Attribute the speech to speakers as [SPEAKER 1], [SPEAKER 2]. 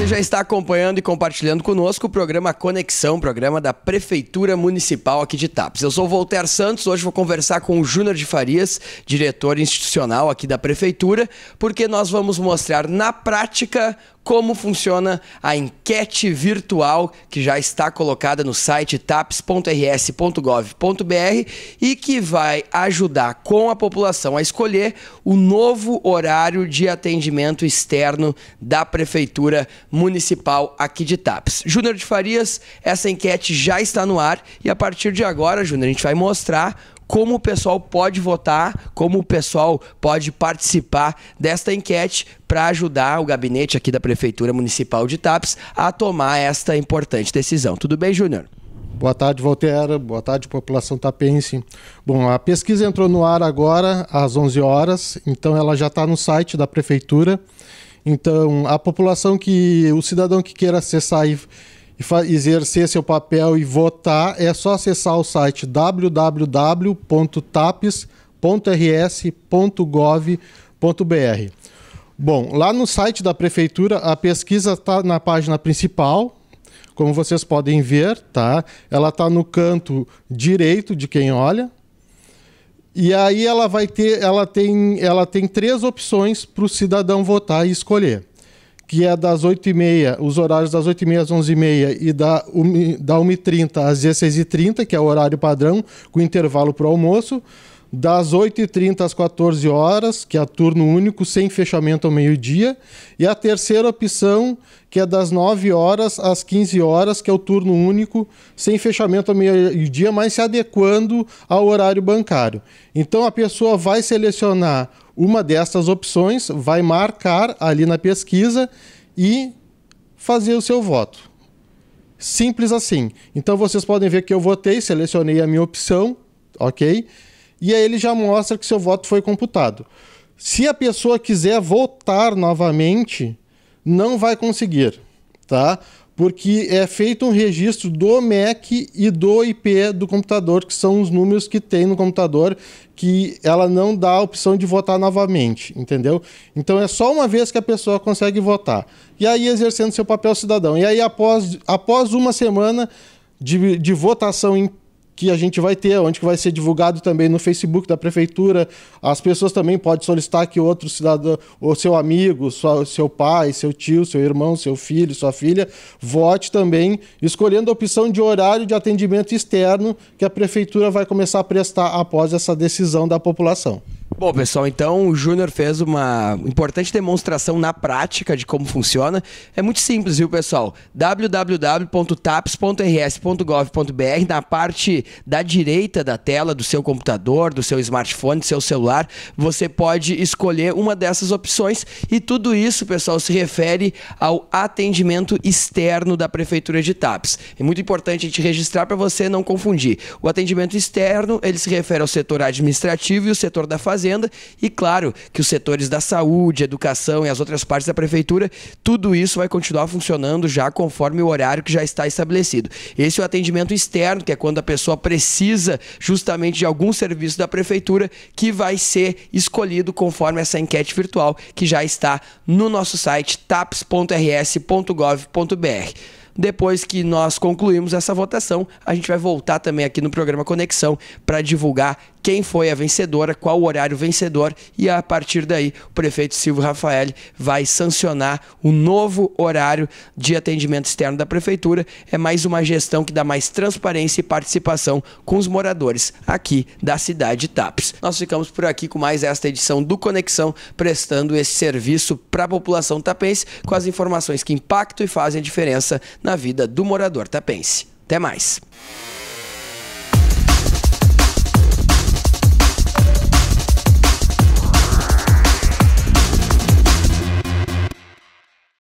[SPEAKER 1] Você já está acompanhando e compartilhando conosco o programa Conexão, programa da Prefeitura Municipal aqui de Tapes. Eu sou Voltaire Santos, hoje vou conversar com o Júnior de Farias, diretor institucional aqui da Prefeitura, porque nós vamos mostrar na prática como funciona a enquete virtual que já está colocada no site taps.rs.gov.br e que vai ajudar com a população a escolher o novo horário de atendimento externo da Prefeitura Municipal aqui de Taps. Júnior de Farias, essa enquete já está no ar e a partir de agora, Júnior, a gente vai mostrar como o pessoal pode votar, como o pessoal pode participar desta enquete para ajudar o gabinete aqui da Prefeitura Municipal de Tapes a
[SPEAKER 2] tomar esta importante decisão. Tudo bem, Júnior? Boa tarde, Voltera. Boa tarde, população tapense. Bom, a pesquisa entrou no ar agora, às 11 horas, então ela já está no site da Prefeitura. Então, a população que, o cidadão que queira acessar e e exercer seu papel e votar, é só acessar o site www.tapes.rs.gov.br. Bom, lá no site da prefeitura, a pesquisa está na página principal, como vocês podem ver, tá? Ela está no canto direito de quem olha. E aí ela vai ter, ela tem, ela tem três opções para o cidadão votar e escolher que é das 8h30, os horários das 8h30 às 11h30 e da, 1h30 às 16h30, que é o horário padrão, com intervalo para o almoço. Das 8h30 às 14 horas, que é turno único, sem fechamento ao meio-dia. E a terceira opção, que é das 9 horas às 15 horas, que é o turno único, sem fechamento ao meio-dia, mas se adequando ao horário bancário. Então a pessoa vai selecionar uma dessas opções vai marcar ali na pesquisa e fazer o seu voto. Simples assim. Então vocês podem ver que eu votei, selecionei a minha opção, ok? E aí ele já mostra que seu voto foi computado. Se a pessoa quiser votar novamente, não vai conseguir, tá? porque é feito um registro do MAC e do IP do computador, que são os números que tem no computador, que ela não dá a opção de votar novamente, entendeu? Então é só uma vez que a pessoa consegue votar. E aí exercendo seu papel cidadão. E aí após, após uma semana de, de votação em que a gente vai ter, onde que vai ser divulgado também no Facebook da prefeitura. As pessoas também podem solicitar que outro cidadão, ou seu amigo, sua, seu pai, seu tio, seu irmão, seu filho, sua filha, vote também, escolhendo a opção de horário de atendimento externo que a prefeitura vai começar a prestar após essa decisão da população.
[SPEAKER 1] Bom, pessoal, então o Júnior fez uma importante demonstração na prática de como funciona. É muito simples, viu, pessoal? www.taps.rs.gov.br, na parte da direita da tela do seu computador, do seu smartphone, do seu celular, você pode escolher uma dessas opções e tudo isso, pessoal, se refere ao atendimento externo da Prefeitura de Taps. É muito importante a gente registrar para você não confundir. O atendimento externo, ele se refere ao setor administrativo e o setor da fazenda fazenda e, claro, que os setores da saúde, educação e as outras partes da prefeitura, tudo isso vai continuar funcionando já conforme o horário que já está estabelecido. Esse é o atendimento externo, que é quando a pessoa precisa justamente de algum serviço da prefeitura que vai ser escolhido conforme essa enquete virtual que já está no nosso site taps.rs.gov.br. Depois que nós concluímos essa votação, a gente vai voltar também aqui no programa Conexão para divulgar quem foi a vencedora, qual o horário vencedor e a partir daí o prefeito Silvio Rafael vai sancionar o novo horário de atendimento externo da prefeitura. É mais uma gestão que dá mais transparência e participação com os moradores aqui da cidade de Tapes. Nós ficamos por aqui com mais esta edição do Conexão, prestando esse serviço para a população tapense com as informações que impactam e fazem a diferença na vida do morador tapense. Até mais.